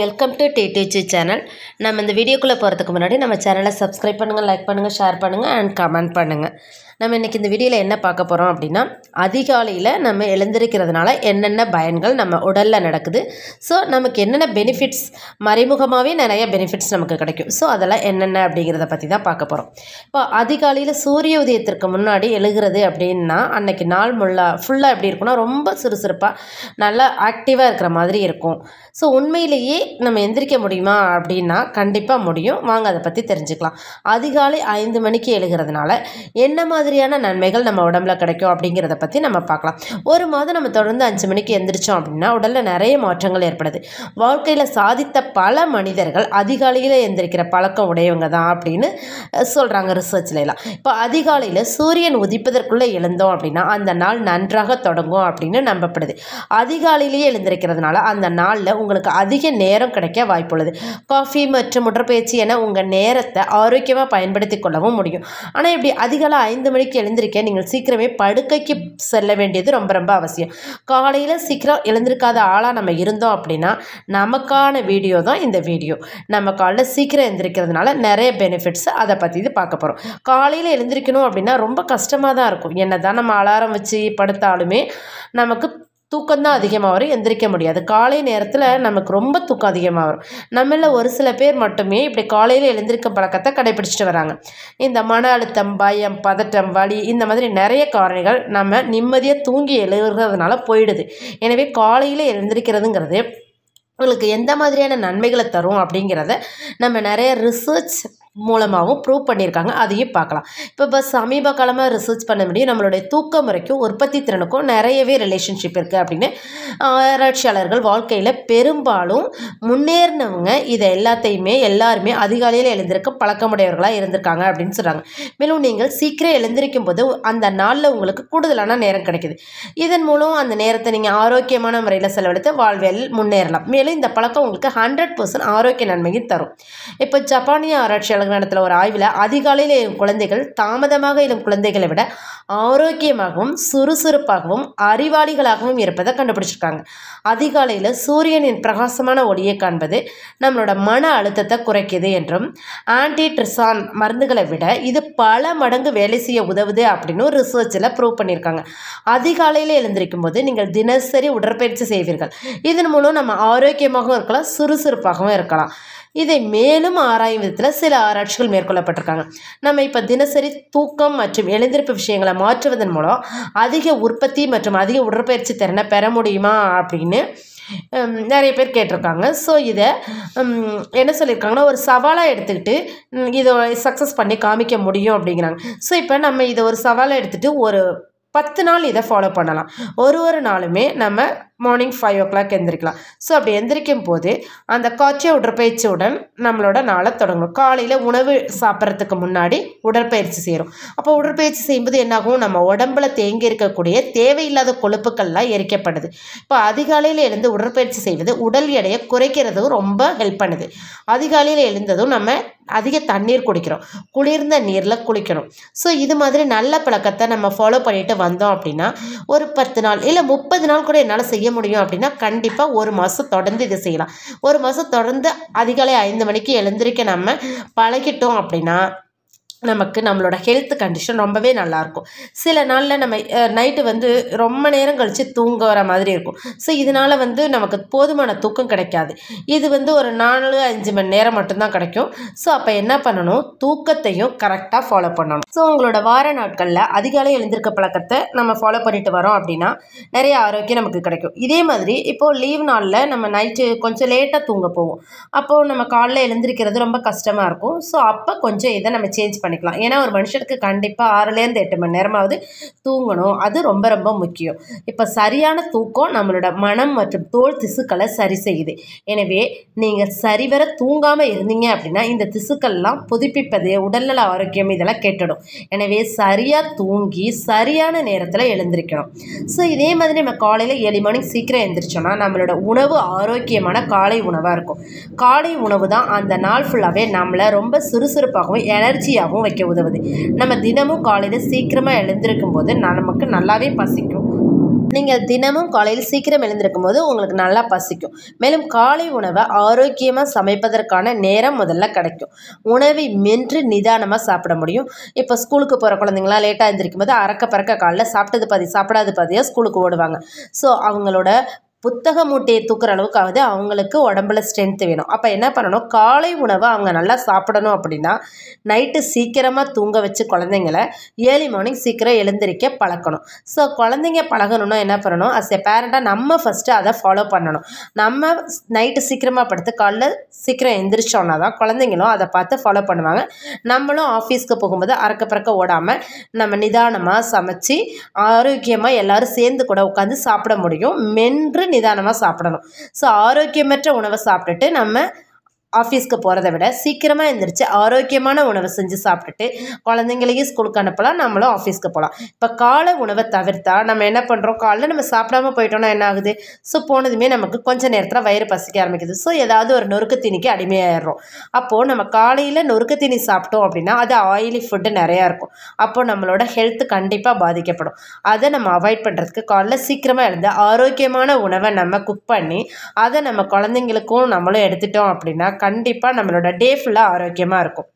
welcome to DDG channel நம்ம இந்த வீடியோக்குள்ளே போகிறதுக்கு முன்னாடி நம்ம சேனலை சப்ஸ்கிரைப் பண்ணுங்கள் லைக் பண்ணுங்கள் ஷேர் பண்ணுங்கள் அண்ட் கமெண்ட் பண்ணுங்கள் நம்ம இன்றைக்கி இந்த வீடியோவில் என்ன பார்க்க போகிறோம் அப்படின்னா அதிகாலையில் நம்ம எழுந்திருக்கிறதுனால என்னென்ன பயன்கள் நம்ம உடலில் நடக்குது ஸோ நமக்கு என்னென்ன பெனிஃபிட்ஸ் மறைமுகமாகவே நிறைய பெனிஃபிட்ஸ் நமக்கு கிடைக்கும் ஸோ அதெல்லாம் என்னென்ன அப்படிங்கிறத பற்றி தான் பார்க்க போகிறோம் இப்போ அதிகாலையில் சூரிய உதயத்திற்கு முன்னாடி எழுகிறது அப்படின்னா அன்னைக்கு நாள் முல்லா ஃபுல்லாக எப்படி இருக்குன்னா ரொம்ப சுறுசுறுப்பாக நல்லா ஆக்டிவாக இருக்கிற மாதிரி இருக்கும் ஸோ உண்மையிலேயே நம்ம எந்திரிக்க முடியுமா அப்படின்னா கண்டிப்பாக முடியும் வாங்க அதை பற்றி தெரிஞ்சுக்கலாம் அதிகாலை ஐந்து மணிக்கு எழுகிறதுனால என்ன மாதிரியான நன்மைகள் நம்ம உடம்புல கிடைக்கும் அப்படிங்கிறத பற்றி நம்ம பார்க்கலாம் ஒரு மாதம் நம்ம தொடர்ந்து அஞ்சு மணிக்கு எந்திரிச்சோம் அப்படின்னா உடலில் நிறைய மாற்றங்கள் ஏற்படுது வாழ்க்கையில் சாதித்த பல மனிதர்கள் அதிகாலையில் எந்திரிக்கிற பழக்கம் உடையவங்க தான் அப்படின்னு சொல்கிறாங்க ரிசர்ச்லாம் இப்போ அதிகாலையில் சூரியன் உதிப்பதற்குள்ளே எழுந்தோம் அப்படின்னா அந்த நாள் நன்றாக தொடங்கும் அப்படின்னு நம்பப்படுது அதிகாலையிலேயே எழுந்திருக்கிறதுனால அந்த நாளில் உங்களுக்கு அதிக நேரம் நேரம் கிடைக்க வாய்ப்புள்ளது காஃபி மற்றும் உடற்பயிற்சி என உங்கள் நேரத்தை ஆரோக்கியமாக பயன்படுத்தி கொள்ளவும் முடியும் ஆனால் இப்படி அதிகாலை ஐந்து மணிக்கு எழுந்திருக்க நீங்கள் சீக்கிரமே படுக்கைக்கு செல்ல வேண்டியது ரொம்ப ரொம்ப அவசியம் காலையில் சீக்கிரம் எழுந்திருக்காத ஆளாக நம்ம இருந்தோம் அப்படின்னா நமக்கான வீடியோ தான் இந்த வீடியோ நம்ம காலையில் சீக்கிரம் எழுந்திருக்கிறதுனால நிறைய பெனிஃபிட்ஸ் அதை பற்றி இது பார்க்க போகிறோம் காலையில் எழுந்திருக்கணும் அப்படின்னா ரொம்ப கஷ்டமாக தான் இருக்கும் என்ன தான் நம்ம அலாரம் வச்சு படுத்தாலுமே நமக்கு தூக்கம்தான் அதிகமாக வரும் எந்திரிக்க முடியாது காலை நேரத்தில் நமக்கு ரொம்ப தூக்கம் அதிகமாக வரும் நம்மள ஒரு சில பேர் மட்டுமே இப்படி காலையில் எழுந்திருக்கும் பழக்கத்தை கடைபிடிச்சிட்டு வராங்க இந்த மன அழுத்தம் பயம் பதட்டம் வலி இந்த மாதிரி நிறைய காரணிகள் நம்ம நிம்மதியாக தூங்கி எழுகிறதுனால போயிடுது எனவே காலையில் எழுந்திருக்கிறதுங்கிறது உங்களுக்கு எந்த மாதிரியான நன்மைகளை தரும் அப்படிங்கிறத நம்ம நிறைய ரிசர்ச் மூலமாகவும் ப்ரூவ் பண்ணியிருக்காங்க அதையும் பார்க்கலாம் இப்போ இப்போ சமீப காலமாக ரிசர்ச் பண்ண முடியும் நம்மளுடைய தூக்க முறைக்கும் உற்பத்தி திறனுக்கும் நிறையவே ரிலேஷன்ஷிப் இருக்குது அப்படின்னு ஆராய்ச்சியாளர்கள் வாழ்க்கையில் பெரும்பாலும் முன்னேறினவங்க இதை எல்லாத்தையுமே எல்லாருமே அதிகாலையில் எழுந்திருக்க பழக்கமுடையவர்களாக இருந்திருக்காங்க அப்படின்னு சொல்கிறாங்க மேலும் நீங்கள் சீக்கிரம் எழுந்திருக்கும் போது அந்த நாளில் உங்களுக்கு கூடுதலான நேரம் கிடைக்கிது இதன் மூலம் அந்த நேரத்தை நீங்கள் ஆரோக்கியமான முறையில் செலவழித்து வாழ்வியல் முன்னேறலாம் மேலும் இந்த பழக்கம் உங்களுக்கு ஹண்ட்ரட் பர்சன்ட் ஆரோக்கிய நன்மையும் தரும் இப்போ ஜப்பானிய ஆராய்ச்சியாளர்கள் அவர்கள் நடத்தின ஒரு ஆய்வில் அதிகாலையில் எழும் குழந்தைகள் தாமதமாக எழும் குழந்தைகளை விட ஆரோக்கியமாகவும் சுறுசுறுப்பாகவும் அறிவாளிகளாகவும் இருப்பதை கண்டுபிடிச்சிருக்காங்க அதிகாலையில் சூரியனின் பிரகாசமான ஒளியை காண்பது நம்மளோட மன அழுத்தத்தை குறைக்குது என்றும் ஆன்டி ட்ரிசான் மருந்துகளை விட இது பல மடங்கு வேலை செய்ய உதவுது அப்படின்னு ஒரு ரிசர்ச்சில் ப்ரூவ் பண்ணியிருக்காங்க அதிகாலையில் எழுந்திருக்கும் போது நீங்கள் தினசரி உடற்பயிற்சி செய்வீர்கள் இதன் மூலம் நம்ம ஆரோக்கியமாகவும் இருக்கலாம் சுறுசுறுப்பாகவும் இருக்கலாம் இதை மேலும் ஆராயும் விதத்தில் சில ஆராய்ச்சிகள் மேற்கொள்ளப்பட்டிருக்காங்க நம்ம இப்போ தினசரி தூக்கம் மற்றும் எழுந்திருப்பு விஷயங்களை மாற்றுவதன் மூலம் அதிக உற்பத்தி மற்றும் அதிக உடற்பயிற்சி திறனை பெற முடியுமா அப்படின்னு நிறைய பேர் கேட்டிருக்காங்க ஸோ இதை என்ன சொல்லியிருக்காங்கன்னா ஒரு சவாலாக எடுத்துக்கிட்டு இதை சக்ஸஸ் பண்ணி காமிக்க முடியும் அப்படிங்கிறாங்க ஸோ இப்போ நம்ம இதை ஒரு சவாலாக எடுத்துகிட்டு ஒரு பத்து நாள் இதை ஃபாலோ பண்ணலாம் ஒரு ஒரு நாளுமே நம்ம மார்னிங் ஃபைவ் ஓ கிளாக் எந்திரிக்கலாம் ஸோ அப்படி எந்திரிக்கும் போது அந்த காய்ச்சிய உடற்பயிற்சியுடன் நம்மளோட நாளை தொடங்கும் காலையில் உணவு சாப்பிட்றதுக்கு முன்னாடி உடற்பயிற்சி செய்கிறோம் அப்போ உடற்பயிற்சி செய்யும்போது என்னாகும் நம்ம உடம்புல தேங்கி இருக்கக்கூடிய தேவையில்லாத கொழுப்புக்கள்லாம் எரிக்கப்படுது இப்போ அதிகாலையில் எழுந்து உடற்பயிற்சி செய்வது உடல் எடையை குறைக்கிறதும் ரொம்ப ஹெல்ப் பண்ணுது அதிகாலையில் எழுந்ததும் நம்ம அதிக தண்ணீர் குடிக்கிறோம் குளிர்ந்த நீரில் குளிக்கணும் ஸோ இது மாதிரி நல்ல பழக்கத்தை நம்ம ஃபாலோ பண்ணிட்டு வந்தோம் அப்படின்னா ஒரு பத்து நாள் இல்லை முப்பது நாள் கூட என்னால் செய்ய முடியும் அப்படின்னா கண்டிப்பாக ஒரு மாதம் தொடர்ந்து இதை செய்யலாம் ஒரு மாதம் தொடர்ந்து அதிகாலை ஐந்து மணிக்கு எழுந்திருக்க நம்ம பழகிட்டோம் அப்படின்னா நமக்கு நம்மளோட ஹெல்த் கண்டிஷன் ரொம்பவே நல்லாயிருக்கும் சில நாளில் நம்ம நைட்டு வந்து ரொம்ப நேரம் கழித்து தூங்குற மாதிரி இருக்கும் ஸோ இதனால் வந்து நமக்கு போதுமான தூக்கம் கிடைக்காது இது வந்து ஒரு நாலு அஞ்சு மணி நேரம் மட்டும்தான் கிடைக்கும் ஸோ அப்போ என்ன பண்ணணும் தூக்கத்தையும் கரெக்டாக ஃபாலோ பண்ணணும் ஸோ உங்களோட வார நாட்களில் அதிகாலை எழுந்திருக்க பழக்கத்தை நம்ம ஃபாலோ பண்ணிட்டு வரோம் அப்படின்னா நிறைய ஆரோக்கியம் நமக்கு கிடைக்கும் இதே மாதிரி இப்போது லீவ் நாளில் நம்ம நைட்டு கொஞ்சம் லேட்டாக தூங்க போவோம் அப்போது நம்ம காலைல எழுந்திருக்கிறது ரொம்ப கஷ்டமாக இருக்கும் ஸோ அப்போ கொஞ்சம் இதை நம்ம சேஞ்ச் பண்ண பண்ணிக்கலாம் ஏன்னா ஒரு மனுஷனுக்கு கண்டிப்பாக ஆறுலேருந்து எட்டு மணி நேரமாவது தூங்கணும் அது ரொம்ப ரொம்ப முக்கியம் இப்போ சரியான தூக்கம் நம்மளோட மனம் மற்றும் தோல் திசுக்களை சரி செய்யுது எனவே நீங்கள் சரிவர தூங்காமல் இருந்தீங்க அப்படின்னா இந்த திசுக்கள்லாம் புதுப்பிப்பது உடல்நல ஆரோக்கியம் இதெல்லாம் கெட்டுடும் எனவே சரியாக தூங்கி சரியான நேரத்தில் எழுந்திருக்கணும் ஸோ இதே மாதிரி நம்ம காலையில் ஏழு மணிக்கு சீக்கிரம் எழுந்திரிச்சோன்னா நம்மளோட உணவு ஆரோக்கியமான காலை உணவாக இருக்கும் காலை உணவு தான் அந்த நாள் ஃபுல்லாகவே நம்மளை ரொம்ப சுறுசுறுப்பாகவும் எனர்ஜியாகவும் ஞாபகம் வைக்க உதவுது நம்ம தினமும் காலையில் சீக்கிரமாக எழுந்திருக்கும் போது நமக்கு நல்லாவே பசிக்கும் நீங்கள் தினமும் காலையில் சீக்கிரம் எழுந்திருக்கும் போது உங்களுக்கு நல்லா பசிக்கும் மேலும் காலை உணவை ஆரோக்கியமாக சமைப்பதற்கான நேரம் முதல்ல கிடைக்கும் உணவை மென்று நிதானமாக சாப்பிட முடியும் இப்போ ஸ்கூலுக்கு போகிற குழந்தைங்களாம் லேட்டாக எழுந்திருக்கும் போது அறக்க பறக்க காலைல சாப்பிட்டது பாதி சாப்பிடாத பாதியாக ஸ்கூலுக்கு ஓடுவாங்க ஸோ அவங்களோட புத்தக மூட்டையை தூக்குற அளவுக்காவது அவங்களுக்கு உடம்புல ஸ்ட்ரென்த்து வேணும் அப்போ என்ன பண்ணணும் காலை உணவை அவங்க நல்லா சாப்பிடணும் அப்படின்னா நைட்டு சீக்கிரமாக தூங்க வச்சு குழந்தைங்கள ஏர்லி மார்னிங் சீக்கிரம் எழுந்திரிக்க பழக்கணும் ஸோ குழந்தைங்க பழகணும்னா என்ன பண்ணணும் அஸ் எ பேரண்ட்டாக நம்ம ஃபஸ்ட்டு அதை ஃபாலோ பண்ணணும் நம்ம நைட்டு சீக்கிரமாக படுத்து காலைல சீக்கிரம் எந்திரிச்சோன்னா தான் குழந்தைங்களும் அதை பார்த்து ஃபாலோ பண்ணுவாங்க நம்மளும் ஆஃபீஸ்க்கு போகும்போது அறக்க பறக்க ஓடாமல் நம்ம நிதானமாக சமைச்சு ஆரோக்கியமாக எல்லோரும் சேர்ந்து கூட உட்காந்து சாப்பிட முடியும் மென்று நிதானமாக சாப்பிடணும் ஸோ ஆரோக்கியமற்ற உணவை சாப்பிட்டுட்டு நம்ம ஆஃபீஸ்க்கு போகிறத விட சீக்கிரமாக எழுந்திரிச்சு ஆரோக்கியமான உணவை செஞ்சு சாப்பிட்டுட்டு குழந்தைங்களையும் ஸ்கூலுக்கு அனுப்பலாம் நம்மளும் ஆஃபீஸ்க்கு போகலாம் இப்போ காலை உணவை தவிர்த்தா நம்ம என்ன பண்ணுறோம் காலைல நம்ம சாப்பிடாம போயிட்டோம்னா என்ன ஆகுது ஸோ போனதுமே நமக்கு கொஞ்சம் நேரத்தில் வயிறு பசிக்க ஆரம்பிக்குது ஸோ ஏதாவது ஒரு நொறுக்கு தீனிக்கு அடிமையாயிடுறோம் அப்போது நம்ம காலையில் நொறுக்கு தீனி சாப்பிட்டோம் அப்படின்னா அது ஆயிலி ஃபுட்டு நிறையா இருக்கும் அப்போ நம்மளோட ஹெல்த் கண்டிப்பாக பாதிக்கப்படும் அதை நம்ம அவாய்ட் பண்ணுறதுக்கு காலைல சீக்கிரமாக எழுந்து ஆரோக்கியமான உணவை நம்ம குக் பண்ணி அதை நம்ம குழந்தைங்களுக்கும் நம்மளும் எடுத்துட்டோம் அப்படின்னா கண்டிப்பாக நம்மளோட டே ஃபுல்லாக ஆரோக்கியமாக இருக்கும்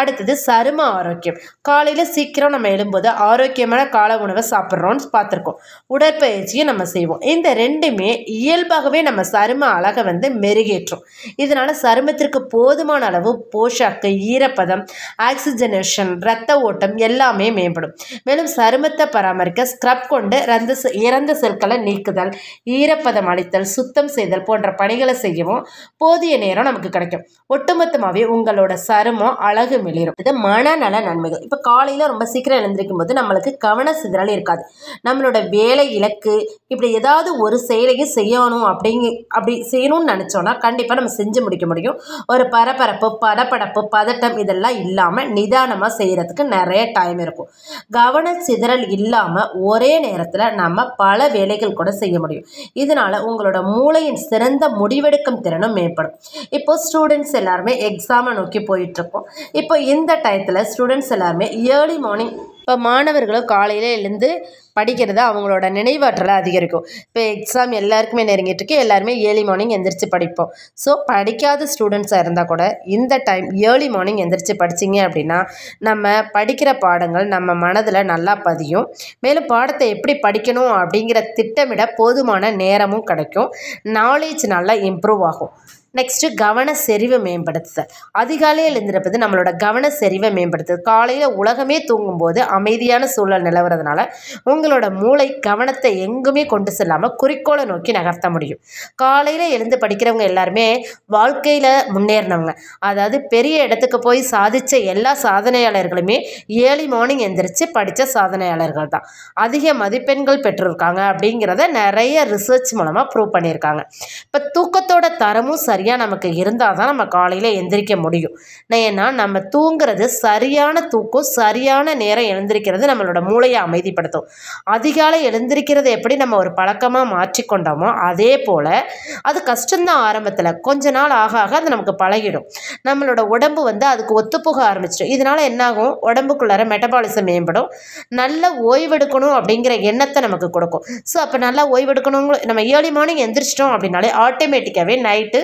அடுத்தது சரும ஆரோக்கியம் காலையில் சீக்கிரம் நம்ம எழும்போது ஆரோக்கியமான கால உணவை சாப்பிட்றோன்னு பார்த்துருக்கோம் உடற்பயிற்சியை நம்ம செய்வோம் இந்த ரெண்டுமே இயல்பாகவே நம்ம சரும அழகை வந்து மெருகேற்றும் இதனால் சருமத்திற்கு போதுமான அளவு போஷாக்கு ஈரப்பதம் ஆக்சிஜனேஷன் இரத்த ஓட்டம் எல்லாமே மேம்படும் மேலும் சருமத்தை பராமரிக்க ஸ்க்ரப் கொண்டு ரந்த இறந்த செல்களை நீக்குதல் ஈரப்பதம் அளித்தல் சுத்தம் செய்தல் போன்ற பணிகளை செய்யவும் போதிய நேரம் நமக்கு கிடைக்கும் ஒட்டுமொத்தமாகவே உங்களோட சருமம் அழகு மாற்றம் வெளியிடும் இது மனநல நன்மைகள் இப்போ காலையில் ரொம்ப சீக்கிரம் எழுந்திருக்கும் போது நம்மளுக்கு கவன சிதறல் இருக்காது நம்மளோட வேலை இலக்கு இப்படி ஏதாவது ஒரு செயலையும் செய்யணும் அப்படிங்க அப்படி செய்யணும்னு நினச்சோன்னா கண்டிப்பாக நம்ம செஞ்சு முடிக்க முடியும் ஒரு பரபரப்பு படப்படப்பு பதட்டம் இதெல்லாம் இல்லாமல் நிதானமாக செய்கிறதுக்கு நிறைய டைம் இருக்கும் கவன சிதறல் இல்லாமல் ஒரே நேரத்தில் நம்ம பல வேலைகள் கூட செய்ய முடியும் இதனால் உங்களோட மூளையின் சிறந்த முடிவெடுக்கும் திறனும் மேம்படும் இப்போ ஸ்டூடெண்ட்ஸ் எல்லாருமே எக்ஸாமை நோக்கி இருக்கோம் இப்போ இப்போ இந்த டயத்தில் ஸ்டூடெண்ட்ஸ் எல்லாருமே ஏர்லி மார்னிங் இப்போ மாணவர்களும் காலையில் எழுந்து படிக்கிறது அவங்களோட நினைவாற்றலை அதிகரிக்கும் இப்போ எக்ஸாம் எல்லாருக்குமே நெருங்கிட்டுருக்கு எல்லாருமே ஏர்லி மார்னிங் எந்திரிச்சு படிப்போம் ஸோ படிக்காத ஸ்டூடெண்ட்ஸாக இருந்தால் கூட இந்த டைம் ஏர்லி மார்னிங் எந்திரிச்சு படிச்சிங்க அப்படின்னா நம்ம படிக்கிற பாடங்கள் நம்ம மனதில் நல்லா பதியும் மேலும் பாடத்தை எப்படி படிக்கணும் அப்படிங்கிற திட்டமிட போதுமான நேரமும் கிடைக்கும் நாலேஜ் நல்லா இம்ப்ரூவ் ஆகும் நெக்ஸ்ட்டு கவன செறிவை மேம்படுத்துதல் அதிகாலையில் எழுந்திருப்பது நம்மளோட கவன செறிவை மேம்படுத்துது காலையில் உலகமே தூங்கும்போது அமைதியான சூழல் நிலவுறதுனால உங்களோட மூளை கவனத்தை எங்குமே கொண்டு செல்லாமல் குறிக்கோளை நோக்கி நகர்த்த முடியும் காலையில் எழுந்து படிக்கிறவங்க எல்லாருமே வாழ்க்கையில் முன்னேறினவங்க அதாவது பெரிய இடத்துக்கு போய் சாதித்த எல்லா சாதனையாளர்களுமே ஏர்லி மார்னிங் எழுந்திரிச்சு படித்த சாதனையாளர்கள் தான் அதிக மதிப்பெண்கள் பெற்றிருக்காங்க அப்படிங்கிறத நிறைய ரிசர்ச் மூலமாக ப்ரூவ் பண்ணியிருக்காங்க இப்போ தூக்கத்தோட தரமும் சரி சரியாக நமக்கு இருந்தால் தான் நம்ம காலையில் எந்திரிக்க முடியும் ஏன்னா நம்ம தூங்குறது சரியான தூக்கம் சரியான நேரம் எழுந்திருக்கிறது நம்மளோட மூளையை அமைதிப்படுத்தும் அதிகாலை எழுந்திருக்கிறது எப்படி நம்ம ஒரு பழக்கமாக மாற்றிக்கொண்டோமோ அதே போல் அது கஷ்டம்தான் ஆரம்பத்தில் கொஞ்ச நாள் ஆக ஆக அது நமக்கு பழகிடும் நம்மளோட உடம்பு வந்து அதுக்கு ஒத்துப்போக ஆரம்பிச்சிடும் இதனால் என்னாகும் உடம்புக்குள்ளார மெட்டபாலிசம் மேம்படும் நல்ல ஓய்வெடுக்கணும் அப்படிங்கிற எண்ணத்தை நமக்கு கொடுக்கும் ஸோ அப்போ நல்லா ஓய்வெடுக்கணுங்களும் நம்ம ஏர்லி மார்னிங் எந்திரிச்சிட்டோம் அப்படின்னாலே ஆட்டோமேட்டிக்காகவே நைட்டு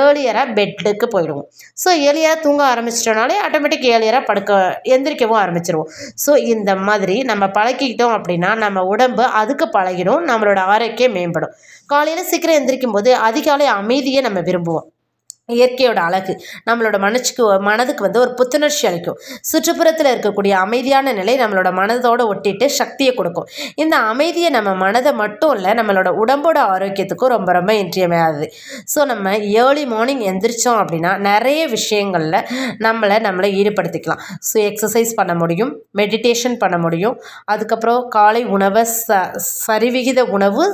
ஏர்லியராக பெட்டுக்கு போயிடுவோம் ஸோ ஏர்லியராக தூங்க ஆரம்பிச்சிட்டோனாலே ஆட்டோமேட்டிக் ஏர்லியராக படுக்க எந்திரிக்கவும் ஆரம்பிச்சிருவோம் ஸோ இந்த மாதிரி நம்ம பழக்கிக்கிட்டோம் அப்படின்னா நம்ம உடம்பு அதுக்கு பழகிடும் நம்மளோட ஆரோக்கியம் மேம்படும் காலையில் சீக்கிரம் எந்திரிக்கும் போது அதிகாலை அமைதியை நம்ம விரும்புவோம் இயற்கையோட அழகு நம்மளோட மனசுக்கு மனதுக்கு வந்து ஒரு புத்துணர்ச்சி அளிக்கும் சுற்றுப்புறத்தில் இருக்கக்கூடிய அமைதியான நிலை நம்மளோட மனதோட ஒட்டிட்டு சக்தியை கொடுக்கும் இந்த அமைதியை நம்ம மனதை மட்டும் இல்லை நம்மளோட உடம்போட ஆரோக்கியத்துக்கும் ரொம்ப ரொம்ப இன்றியமையாது ஸோ நம்ம ஏர்லி மார்னிங் எந்திரிச்சோம் அப்படின்னா நிறைய விஷயங்களில் நம்மளை நம்மளை ஈடுபடுத்திக்கலாம் ஸோ எக்ஸசைஸ் பண்ண முடியும் மெடிடேஷன் பண்ண முடியும் அதுக்கப்புறம் காலை உணவை ச சரிவிகித உணவு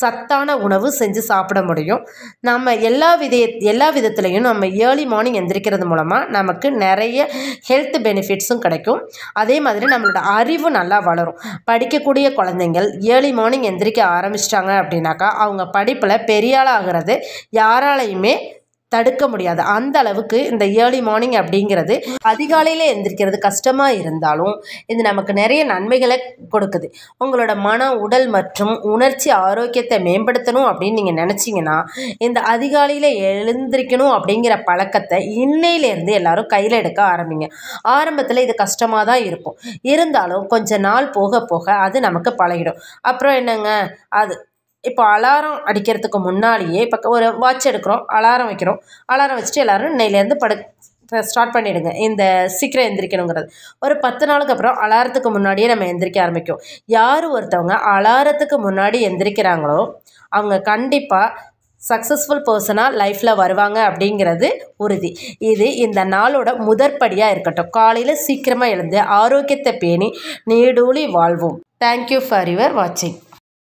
சத்தான உணவு செஞ்சு சாப்பிட முடியும் நம்ம எல்லா வித எல்லா வித விதத்துலையும் நம்ம ஏர்லி மார்னிங் எந்திரிக்கிறது மூலமாக நமக்கு நிறைய ஹெல்த் பெனிஃபிட்ஸும் கிடைக்கும் அதே மாதிரி நம்மளோட அறிவு நல்லா வளரும் படிக்கக்கூடிய குழந்தைங்கள் ஏர்லி மார்னிங் எந்திரிக்க ஆரம்பிச்சிட்டாங்க அப்படின்னாக்கா அவங்க படிப்பில் பெரியாளாகிறது யாராலையுமே தடுக்க முடியாது அந்த அளவுக்கு இந்த ஏர்லி மார்னிங் அப்படிங்கிறது அதிகாலையில் எந்திரிக்கிறது கஷ்டமாக இருந்தாலும் இது நமக்கு நிறைய நன்மைகளை கொடுக்குது உங்களோட மன உடல் மற்றும் உணர்ச்சி ஆரோக்கியத்தை மேம்படுத்தணும் அப்படின்னு நீங்கள் நினச்சிங்கன்னா இந்த அதிகாலையில் எழுந்திரிக்கணும் அப்படிங்கிற பழக்கத்தை இன்னையிலேருந்து எல்லாரும் கையில் எடுக்க ஆரம்பிங்க ஆரம்பத்தில் இது கஷ்டமாக தான் இருக்கும் இருந்தாலும் கொஞ்ச நாள் போக போக அது நமக்கு பழகிடும் அப்புறம் என்னங்க அது இப்போ அலாரம் அடிக்கிறதுக்கு முன்னாடியே இப்போ ஒரு வாட்ச் எடுக்கிறோம் அலாரம் வைக்கிறோம் அலாரம் வச்சுட்டு எல்லோரும் இன்னையிலேருந்து படு ஸ்டார்ட் பண்ணிவிடுங்க இந்த சீக்கிரம் எந்திரிக்கணுங்கிறது ஒரு பத்து நாளுக்கு அப்புறம் அலாரத்துக்கு முன்னாடியே நம்ம எந்திரிக்க ஆரம்பிக்கும் யார் ஒருத்தவங்க அலாரத்துக்கு முன்னாடி எந்திரிக்கிறாங்களோ அவங்க கண்டிப்பாக சக்ஸஸ்ஃபுல் பர்சனாக லைஃப்பில் வருவாங்க அப்படிங்கிறது உறுதி இது இந்த நாளோட முதற்படியாக இருக்கட்டும் காலையில் சீக்கிரமாக எழுந்து ஆரோக்கியத்தை பேணி நீடூழி வாழ்வோம் தேங்க்யூ ஃபார் யுவர் வாட்சிங்